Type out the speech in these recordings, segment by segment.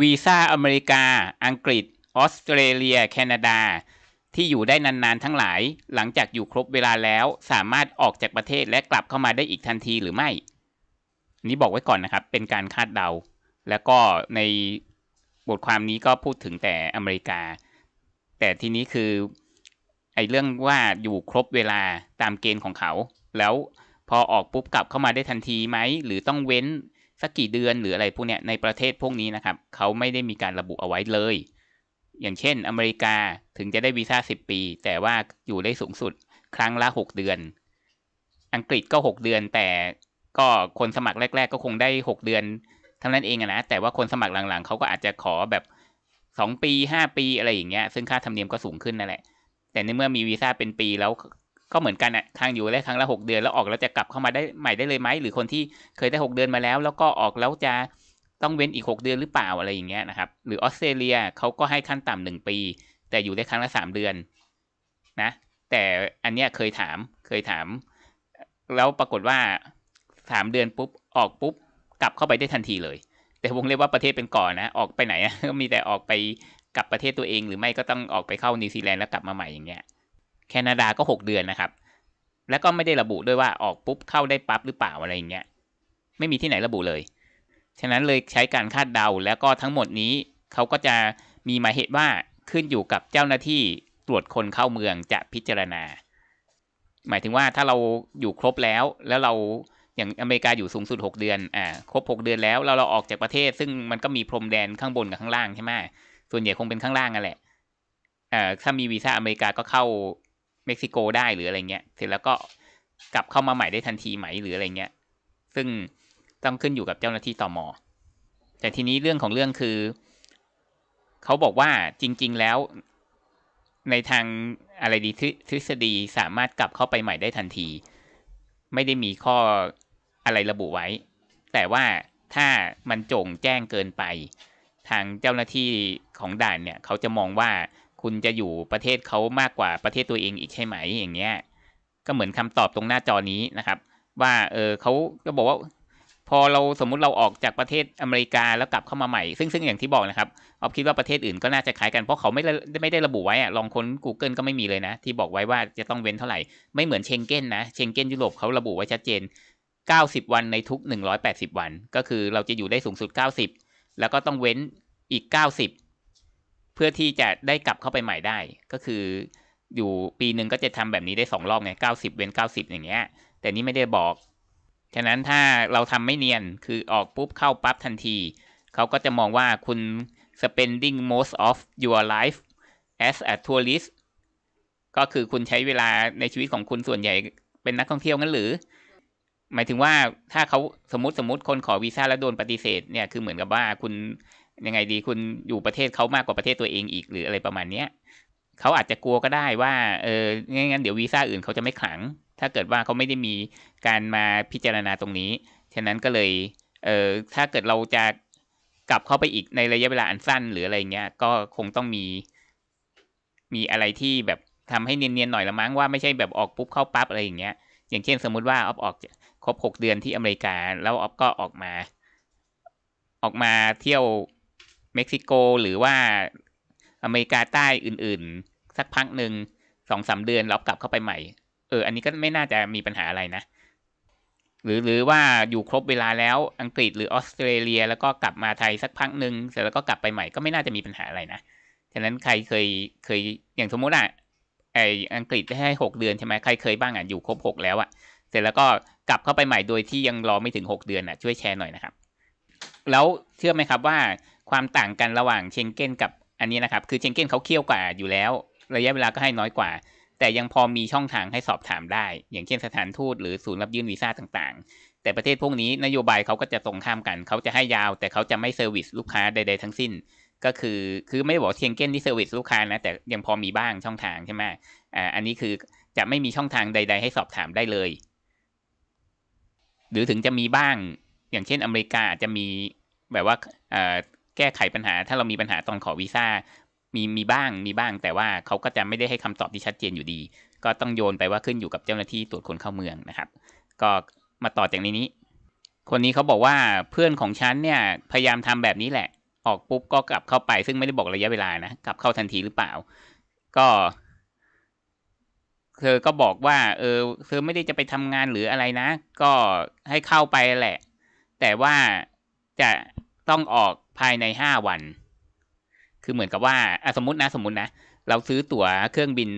วีซ่าอเมริกา อังกฤษ ออสเตรเลีย แคนาดา ที่อยู่ได้ นานๆ ทั้งหลาย หลังจากอยู่ครบเวลาแล้ว สามารถออกจากประเทศและกลับเข้ามาได้อีกทันทีหรือไม่ นี้บอกไว้ก่อนนะครับ เป็นการคาดเดา แล้วก็ในบทความนี้ก็พูดถึงแต่อเมริกา แต่ทีนี้คือ ไอ้เรื่องว่าอยู่ครบเวลาตามเกณฑ์ของเขา แล้วพอออกปุ๊บ กลับเข้ามาได้ทันทีไหม หรือต้องเว้นสักกี่เดือนหรืออะไรพวกเนี้ยในประเทศพวกนี้นะครับเขาไม่ได้มีการระบุเอาไว้เลย อย่างเช่น อเมริกาถึงจะได้วีซ่า10 ปี แต่ว่าอยู่ได้สูงสุดครั้งละ 6 เดือน อังกฤษก็ 6 เดือน แต่ก็คนสมัครแรก ๆ ก็คงได้ 6 เดือนทั้งนั้นเองนะแต่ว่าคนสมัครหลังๆเขาก็อาจจะขอแบบ 2 ปี 5 ปีอะไรอย่างเงี้ยซึ่งค่าธรรมเนียมก็สูงขึ้นนั่นแหละ แต่ในเมื่อมีวีซ่าเป็นปีแล้วก็เหมือนกันอ่ะค้างอยู่ได้ครั้งละ6เดือนแล้วออกแล้วจะกลับเข้ามาได้ใหม่ได้เลยไหมหรือคนที่เคยได้ 6 เดือนมาแล้ว แล้วก็ออกแล้วจะต้องเว้นอีก 6 เดือนหรือเปล่าอะไรอย่างเงี้ยนะครับหรือออสเตรเลียเขาก็ให้ขั้นต่ำหนึ่งปี แต่อยู่ได้ครั้งละ3 เดือนนะแต่อันเนี้ยเคยถามเคยถามแล้วปรากฏว่า3เดือนปุ๊บออกปุ๊บกลับเข้าไปได้ทันทีเลยแต่วงเล็บว่าประเทศเป็นก่อนนะออกไปไหนก็มีแต่ออกไปกลับประเทศตัวเอง หรือไม่ก็ต้องออกไปเข้านิวซีแลนด์แล้วกลับมาใหม่อย่างเงี้ยแคนาดาก็6เดือนนะครับ แล้วก็ไม่ได้ระบุด้วยว่าออกปุ๊บเข้าได้ปั๊บหรือเปล่าอะไรอย่างเงี้ย ไม่มีที่ไหนระบุเลย ฉะนั้นเลยใช้การคาดเดา แล้วก็ทั้งหมดนี้เขาก็จะมีหมายเหตุว่าขึ้นอยู่กับเจ้าหน้าที่ตรวจคนเข้าเมืองจะพิจารณา หมายถึงว่าถ้าเราอยู่ครบแล้ว แล้วเราอย่างอเมริกาอยู่สูงสุด 6 เดือน อ่า ครบ 6 เดือนแล้วเราเราออกจากประเทศ ซึ่งมันก็มีพรมแดนข้างบนกับข้างล่างใช่ไหมส่วนใหญ่คงเป็นข้างล่างนั่นแหละอ่าถ้ามีวีซ่าอเมริกาก็เข้าเม็กซิโกได้หรืออะไรเงี้ยเสร็จแล้วก็กลับเข้ามาใหม่ได้ทันทีไหมหรืออะไรเงี้ย ซึ่งต้องขึ้นอยู่กับเจ้าหน้าที่ตอมอแต่ทีนี้เรื่องของเรื่องคือเขาบอกว่าจริง ๆแล้ว ในทางอะไรดีทฤษฎีสามารถกลับเข้าไปใหม่ได้ทันที ไม่ได้มีข้ออะไรระบุไว้ แต่ว่าถ้ามันจงแจ้งเกินไป ทางเจ้าหน้าที่ของด่านเนี่ยเขาจะมองว่าคุณจะอยู่ประเทศเขามากกว่าประเทศตัวเองอีกใช่ไหมอย่างเงี้ยก็เหมือนคำตอบตรงหน้าจอนี้นะครับ ว่าเออเขาก็บอกว่าพอเราสมมุติเราออกจากประเทศอเมริกาแล้วกลับเข้ามาใหม่ ซึ่งซึ่งอย่างที่บอกนะครับออฟคิดว่าประเทศอื่นก็น่าจะขายกันเพราะเขาไม่ได้ไม่ได้ระบุไว้อะลองค้น Google ก็ไม่มีเลยนะที่บอกไว้ว่าจะต้องเว้นเท่าไหร่ไม่เหมือนเชงเก้นนะ เชงเก้นยุโรปเขาระบุไว้ชัดเจน 90 วันในทุก 180 วัน ก็คือเราจะอยู่ได้สูงสุด 90 แล้วก็ต้องเว้นอีก 90เพื่อที่จะได้กลับเข้าไปใหม่ได้ ก็คืออยู่ปีหนึ่งก็จะทำแบบนี้ได้สองรอบไงเก้าสิบเว้นเก้าสิบอย่างเงี้ยแต่นี้ไม่ได้บอก ฉะนั้นถ้าเราทำไม่เนียน คือออกปุ๊บเข้าปั๊บทันที เขาก็จะมองว่าคุณ spending most of your life as a tourist ก็คือคุณใช้เวลาในชีวิตของคุณส่วนใหญ่เป็นนักท่องเที่ยวงั้นหรือ หมายถึงว่าถ้าเขาสมมติสมมติคนขอวีซ่าแล้วโดนปฏิเสธเนี่ยคือเหมือนกับว่าคุณยังไงดีคุณอยู่ประเทศเขามากกว่าประเทศตัวเองอีกหรืออะไรประมาณเนี้ยเขาอาจจะกลัวก็ได้ว่าเออ งั้นเดี๋ยววีซ่าอื่นเขาจะไม่ขัง ถ้าเกิดว่าเขาไม่ได้มีการมาพิจารณาตรงนี้ฉะนั้นก็เลยเออถ้าเกิดเราจะกลับเข้าไปอีกในระยะเวลาอันสั้น หรืออะไรเงี้ยก็คงต้องมี มีอะไรที่แบบทำให้เนียนๆหน่อยละมั้งว่าไม่ใช่แบบออกปุ๊บเข้าปั๊บอะไรอย่างเงี้ย อย่างเช่นสมมุติว่าออฟออกครบหกเดือนที่อเมริกาแล้วออฟก็ออกมา ออกมาเที่ยวเม็กซิโกหรือว่าอเมริกาใต้อื่นๆ สักพักหนึ่งสองสาเดือนล็อกลับเข้าไปใหม่เอออันนี้ก็ไม่น่าจะมีปัญหาอะไรนะ หรือหรือว่าอยู่ครบเวลาแล้วอังกฤษหรือออสเตรเลียแล้วก็กลับมาไทยสักพักหนึ่งเสร็จแล้วก็กลับไปใหม่ก็ไม่น่าจะมีปัญหาอะไรนะฉะนั้นใครเคยเคยอย่างสมมติอ่ะ ไออังกฤษให้หกเดือนใช่ไหมใครเคยบ้างอ่ะอยู่ครบหกแล้วอ่ะเสร็จแล้วก็กลับเข้าไปใหม่โดยที่ยังรอไม่ถึงหกเดือนอ่ะช่วยแชร์หน่อยนะครับแล้วเชื่อไหมครับว่าความต่างกันระหว่างเชงเก้นกับ อันนี้นะครับคือเชงเก้นเขาเคี่ยวกว่าอยู่แล้ว ระยะเวลาก็ให้น้อยกว่า แต่ยังพอมีช่องทางให้สอบถามได้ อย่างเช่นสถานทูตหรือศูนย์รับยื่นวีซ่าต่าง ๆ แต่ประเทศพวกนี้นโยบายเขาก็จะตรงข้ามกันเขาจะให้ยาว แต่เขาจะไม่เซอร์วิสลูกค้าใดๆ ทั้งสิ้น ก็คือคือไม่บอกเชงเก้นที่เซอร์วิสลูกค้านะแต่ยังพอมีบ้างช่องทางใช่ไหมอ่าอันนี้คือจะไม่มีช่องทางใด ๆให้สอบถามได้เลย หรือถึงจะมีบ้างอย่างเช่น อเมริกาจะมีแบบว่าแก้ไขปัญหาถ้าเรามีปัญหาตอนขอวีซ่ามีมีบ้างมีบ้าง แต่ว่าเขาก็จะไม่ได้ให้คำตอบที่ชัดเจนอยู่ดี ก็ต้องโยนไปว่าขึ้นอยู่กับเจ้าหน้าที่ตรวจคนเข้าเมืองนะครับ ก็มาต่อจากนี้นี้คนนี้เขาบอกว่าเพื่อนของฉันเนี่ยพยายามทำแบบนี้แหละ ออกปุ๊บก็กลับเข้าไปซึ่งไม่ได้บอกระยะเวลานะกลับเข้าทันทีหรือเปล่า ก็เธอก็บอกว่าเออเธอไม่ได้จะไปทำงานหรืออะไรนะ ก็ให้เข้าไปแหละ แต่ว่าจะต้องออกภายในห้าวัน คือเหมือนกับว่าสมมตินะ สมมตินะ เราซื้อตั๋วเครื่องบิน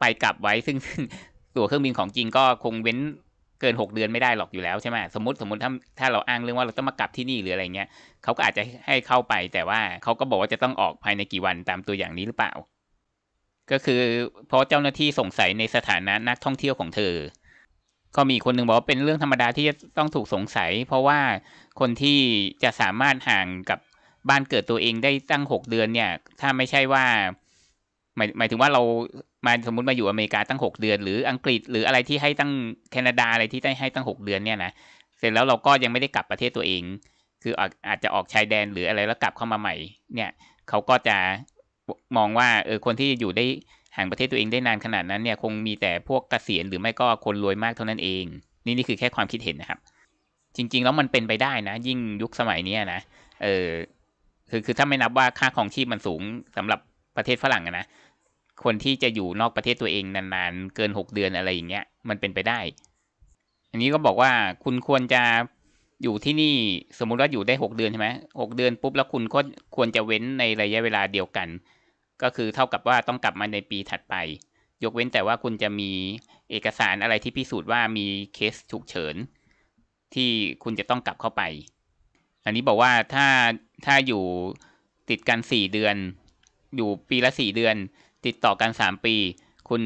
ไปกลับไว้ ซึ่งซึ่งตั๋วเครื่องบินของจริงก็คงเว้นเกินหกเดือนไม่ได้หรอกอยู่แล้วใช่ไหมสมมติ สมมติถ้า ถ้าเราอ้างเรื่องว่าเราต้องมากลับที่นี่หรืออะไรเงี้ยเขาก็อาจจะให้เข้าไป แต่ว่าเขาก็บอกว่าจะต้องออกภายในกี่วันตามตัวอย่างนี้หรือเปล่า ก็คือเพราะเจ้าหน้าที่สงสัยในสถานะนักท่องเที่ยวของเธอก็มีคนหนึ่งบอกว่าเป็นเรื่องธรรมดาที่จะต้องถูกสงสัย เพราะว่าคนที่จะสามารถห่างกับบ้านเกิดตัวเองได้ตั้งหกเดือนเนี่ย ถ้าไม่ใช่ว่า หมายหมายถึงว่าเรามาสมมติมาอยู่อเมริกาตั้งหกเดือน หรืออังกฤษหรืออะไรที่ให้ตั้งแคนาดาอะไรที่ได้ให้ตั้งหกเดือนเนี่ยนะเสร็จแล้วเราก็ยังไม่ได้กลับประเทศตัวเอง คืออาจอาจจะออกชายแดนหรืออะไรแล้วกลับเข้ามาใหม่ เนี่ย เขาก็จะมองว่าเออคนที่อยู่ได้ห่างประเทศตัวเองได้นานขนาดนั้นเนี่ย คงมีแต่พวกกเกษียณหรือไม่ก็คนรวยมากเท่านั้นเอง นี่นี่คือแค่ความคิดเห็นนะครับ จริง ๆ แล้วมันเป็นไปได้นะ ยิ่งยุคสมัยนี้นะเออคือคือถ้าไม่นับว่าค่าของชีพมันสูงสำหรับประเทศฝรั่งนะ คนที่จะอยู่นอกประเทศตัวเองนานๆ เกิน 6 เดือนอะไรอย่างเงี้ย มันเป็นไปได้ อันนี้ก็บอกว่าคุณควรจะอยู่ที่นี่สมมุติว่าอยู่ได้6เดือนใช่ไหมหกเดือนปุ๊บแล้วคุณก็ควรจะเว้นในระยะเวลาเดียวกันก็คือเท่ากับว่าต้องกลับมาในปีถัดไป ยกเว้นแต่ว่าคุณจะมีเอกสารอะไรที่พิสูจน์ว่ามีเคสฉุกเฉินที่คุณจะต้องกลับเข้าไป อันนี้บอกว่าถ้าถ้าอยู่ติดกัน4เดือน อยู่ปีละ4 เดือน ติดต่อกัน3ปี คุณ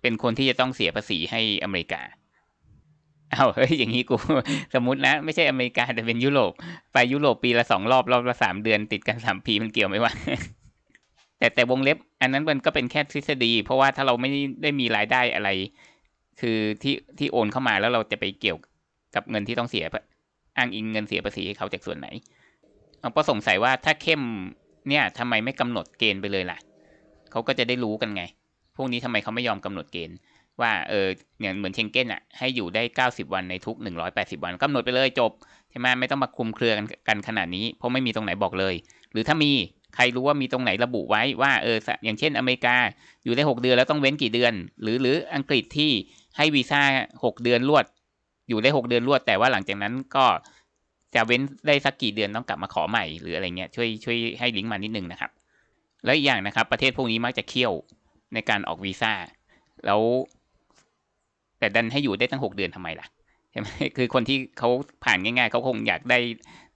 เป็นคนที่จะต้องเสียภาษีให้อเมริกา เอาเฮ้ยอย่างนี้กูสมมตินะไม่ใช่อเมริกาแต่เป็นยุโรปไปยุโรปปีละสองรอบรอบละสามเดือน ติดกันสามปีมันเกี่ยวไหมวะแต่แต่วงเล็บอันนั้นมันก็เป็นแค่ทฤษฎี เพราะว่าถ้าเราไม่ได้มีรายได้อะไร คือที่ที่โอนเข้ามาแล้วเราจะไปเกี่ยวกับเงินที่ต้องเสีย อ้างอิงเงินเสียภาษีให้เขาจากส่วนไหนเอาก็สงสัยว่าถ้าเข้มเนี่ย ทำไมไม่กำหนดเกณฑ์ไปเลยล่ะเขาก็จะได้รู้กันไง พวกนี้ทำไมเขาไม่ยอมกำหนดเกณฑ์ ว่าเออเย่างเหมือนเชงเก้นอ่ะให้อยู่ได้ 90วันในทุก180วัน กำหนดไปเลยจบใช่ไหมไม่ต้องมาคุมเครือกันกันขนาดนี้เพราะไม่มีตรงไหนบอกเลย หรือถ้ามีใครรู้ว่ามีตรงไหนระบุไว้ว่าเอออย่างเช่นอเมริกาอยู่ได้ 6 เดือนแล้วต้องเว้นกี่เดือนหรือหรืออังกฤษที่ให้วีซ่า6เดือนรวด อยู่ได้6เดือนรวด แต่ว่าหลังจากนั้นก็จะเว้นได้สักกี่เดือนต้องกลับมาขอใหม่หรืออะไรเงี้ยช่วยช่วยให้ลิงก์มานิดนึงนะครับ แล้วอีกอย่างนะครับประเทศพวกนี้มักจะเคี่ยวในการออกวีซ่าแล้ว แต่ดันให้อยู่ได้ตั้ง 6 เดือนทำไมล่ะช่ไหมคือคนที่เขาผ่านง่าย ๆเขาคงอยากได้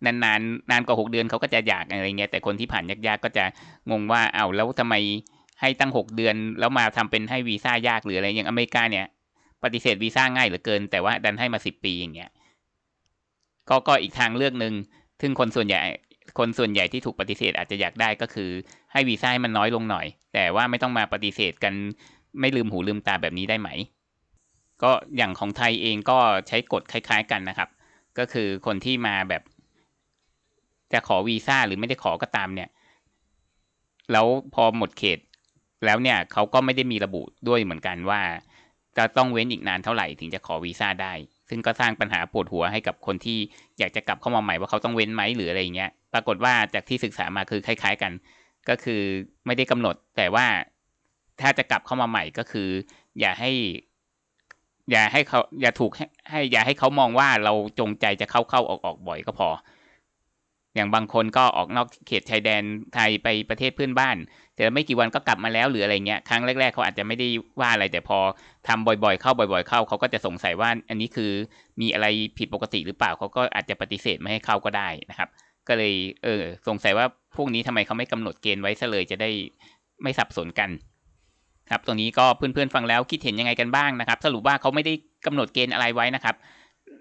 นานๆนานนานกว่าหกเดือนเขาก็จะอยากอะไรเงี้ยแต่คนที่ผ่านยากๆก็จะงงว่าเอา้าแล้วทำไม ให้ตั้งหกเดือนแล้วมาทำเป็นให้วีซ่ายากหรืออะไรอย่างอเมริกาเนี่ย ปฏิเสธวีซ่าง่ายเหลือเกิน แต่ว่าดันให้มาสิบปีอย่างเงี้ยก็ก็อีกทางเลือกหนึ่งซึ่งคนส่วนใหญ่คนส่วนใหญ่ที่ถูกปฏิเสธอาจจะอยากได้ก็คือให้วีซ่าให้มันน้อยลงหน่อย แต่ว่าไม่ต้องมาปฏิเสธกันไม่ลืมหูลืมตาแบบนี้ได้ไหมก็อย่างของไทยเองก็ใช้กฎคล้ายๆ กันนะครับ ก็คือคนที่มาแบบจะขอวีซ่าหรือไม่ได้ขอก็ตามเนี่ย แล้วพอหมดเขต แล้วเนี่ยเขาก็ไม่ได้มีระบุด้วยเหมือนกันว่า จะต้องเว้นอีกนานเท่าไหร่ถึงจะขอวีซ่าได้ ซึ่งก็สร้างปัญหาปวดหัวให้กับคนที่อยากจะกลับเข้ามาใหม่ว่าเขาต้องเว้นไหมหรืออะไรเงี้ย ปรากฏว่าจากที่ศึกษามาคือคล้ายๆกัน ก็คือไม่ได้กำหนด แต่ว่าถ้าจะกลับเข้ามาใหม่ก็คือ อย่าให้อย่าให้เขาอย่าถูกให้ให้ อย่าให้เขามองว่าเราจงใจจะเข้าเข้าออกออกบ่อยก็พอ อย่างบางคนก็ออกนอกเขตชายแดนไทยไปประเทศเพื่อนบ้าน แต่ไม่กี่วันก็กลับมาแล้วหรืออะไรเงี้ย ครั้งแรกๆเขาอาจจะไม่ได้ว่าอะไรแต่พอ ทำบ่อย ๆ เข้าบ่อย ๆเข้า เขาก็จะสงสัยว่าอันนี้คือมีอะไรผิดปกติหรือเปล่าเขาก็อาจจะปฏิเสธไม่ให้เข้าก็ได้นะครับ ก็เลย เออ สงสัยว่าพวกนี้ทำไมเขาไม่กำหนดเกณฑ์ไว้ซะเลยจะได้ไม่สับสนกันครับตัวนี้ก็เพื่อนๆฟังแล้วคิดเห็นยังไงกันบ้างนะครับ สรุปว่าเขาไม่ได้กำหนดเกณฑ์อะไรไว้นะครับ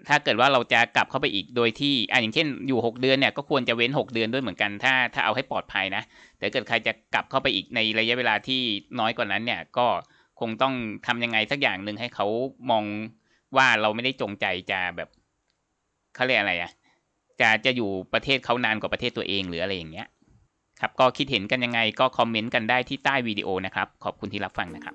ถ้าเกิดว่าเราจะกลับเข้าไปอีก โดยที่อ่าอย่างเช่น อยู่ 6 เดือนเนี่ยก็ควรจะเว้น 6 เดือนด้วยเหมือนกัน ถ้าถ้าเอาให้ปลอดภัยนะ แต่เกิดใครจะกลับเข้าไปอีกในระยะเวลาที่น้อยกว่านั้น เนี่ย ก็คงต้องทำยังไงสักอย่างหนึ่งให้เขามองว่าเราไม่ได้จงใจจะแบบเขาเรียกอะไรอะจะจะอยู่ประเทศเขานานกว่าประเทศตัวเองหรืออะไรอย่างเงี้ยครับ ก็คิดเห็นกันยังไงก็คอมเมนต์กันได้ที่ใต้วิดีโอนะครับ ขอบคุณที่รับฟังนะครับ